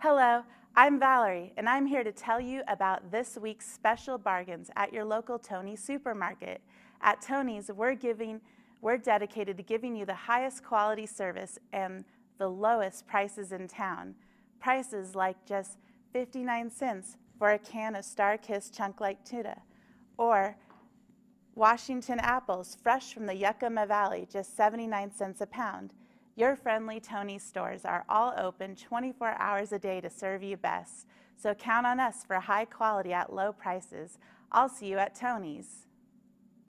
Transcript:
Hello, I'm Valerie, and I'm here to tell you about this week's special bargains at your local Tony supermarket. At Tony's, we're giving we're dedicated to giving you the highest quality service and the lowest prices in town. Prices like just 59 cents for a can of star Kiss Chunk Like Tuna, or Washington apples fresh from the Yakima Valley, just 79 cents a pound. Your friendly Tony's stores are all open 24 hours a day to serve you best, so count on us for high quality at low prices. I'll see you at Tony's.